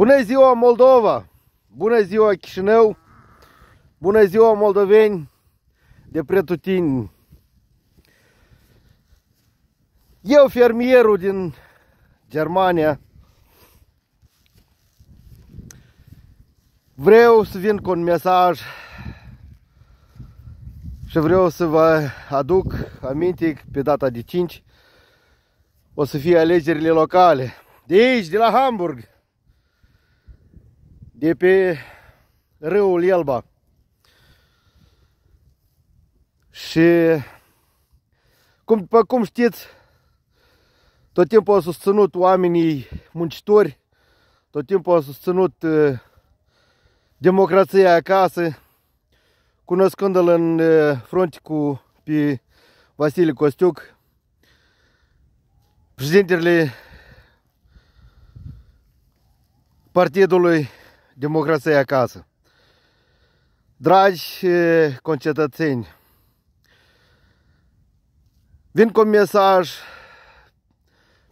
Bună ziua Moldova! Bună ziua Chișinău! Bună ziua moldoveni de pretutini! Eu fermierul din Germania vreau să vin cu un mesaj și vreau să vă aduc aminte pe data de 5 o să fie alegerile locale de aici, de la Hamburg de pe râul Elba. Și, cum, după cum știți, tot timpul au susținut oamenii muncitori, tot timpul au susținut uh, democrația acasă, cunoscându-l în uh, frunte cu pe Vasile Costiuc, președintele partidului Democrație acasă. Dragi eh, concetățeni, vin cu un mesaj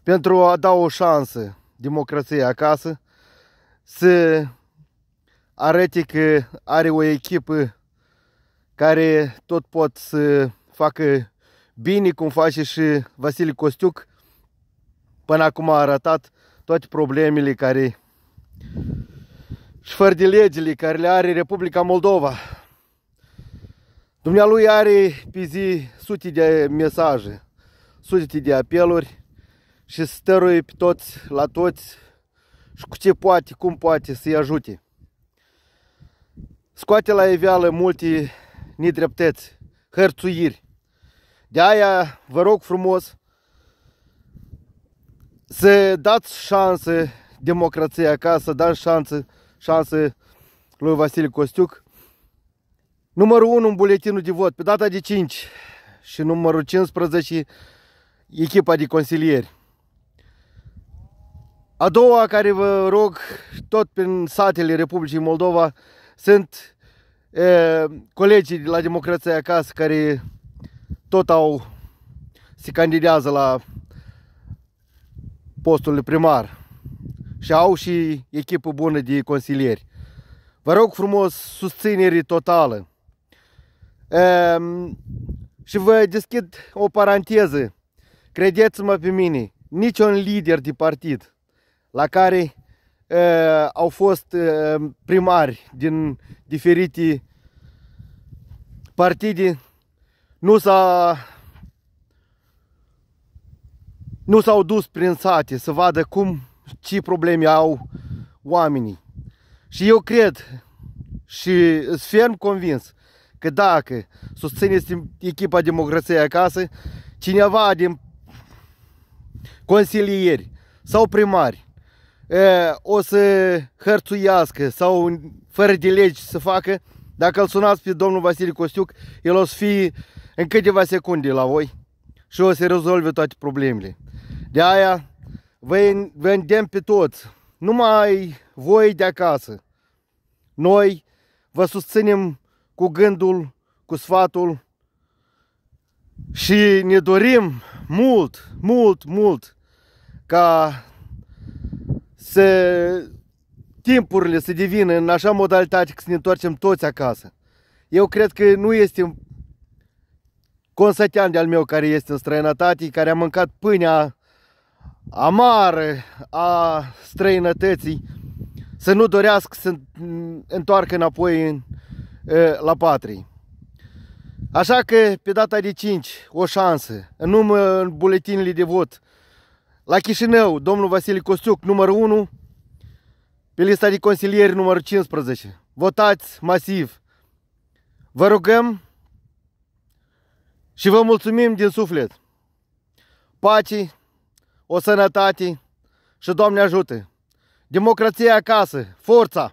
pentru a da o șansă democrației acasă să arete că are o echipă care tot pot să facă bine, cum face și Vasile Costiuc. Până acum a arătat toate problemele care fără de legile care le are Republica Moldova. Dumnealui are pe zi sute de mesaje, sute de apeluri și stărui pe toți, la toți și cu ce poate, cum poate să-i ajute. Scoate la iveală multe nedreptăți, hărțuiri. De aia vă rog frumos să dați șansă democrației acasă, dați șansă șansă lui Vasile Costiuc. Numărul 1 în buletinul de vot, pe data de 5 și numărul 15 echipa de consilieri. A doua care vă rog, tot prin satele Republicii Moldova, sunt e, colegii de la Democrația Acasă care tot au se candidează la postul primar și au și echipă bună de consilieri. Vă rog frumos susținere totală. E, ehm, și vă deschid o paranteză. Credeți-mă pe mine, niciun lider de partid la care e, au fost e, primari din diferite partide nu s-a nu s-au dus prin sate să vadă cum ce probleme au oamenii. Și eu cred și sunt ferm convins că dacă susțineți echipa democrației acasă, cineva din consilieri sau primari o să hărțuiască sau fără de legi să facă, dacă îl sunați pe domnul Vasile Costiuc, el o să fie în câteva secunde la voi și o să rezolve toate problemele. De aia vă, vă pe toți, numai voi de acasă. Noi vă susținem cu gândul, cu sfatul și ne dorim mult, mult, mult ca să timpurile să devină în așa modalitate că să ne întoarcem toți acasă. Eu cred că nu este consătean de-al meu care este în străinătate, care a mâncat pâinea amare a străinătății să nu dorească să întoarcă înapoi în, la patrie. Așa că pe data de 5, o șansă, în, num- în buletinile de vot, la Chișinău, domnul Vasile Costiuc, numărul 1, pe lista de consilieri numărul 15. Votați masiv! Vă rugăm și vă mulțumim din suflet! Pace o sănătate și Doamne ajute! Democrația acasă, forța!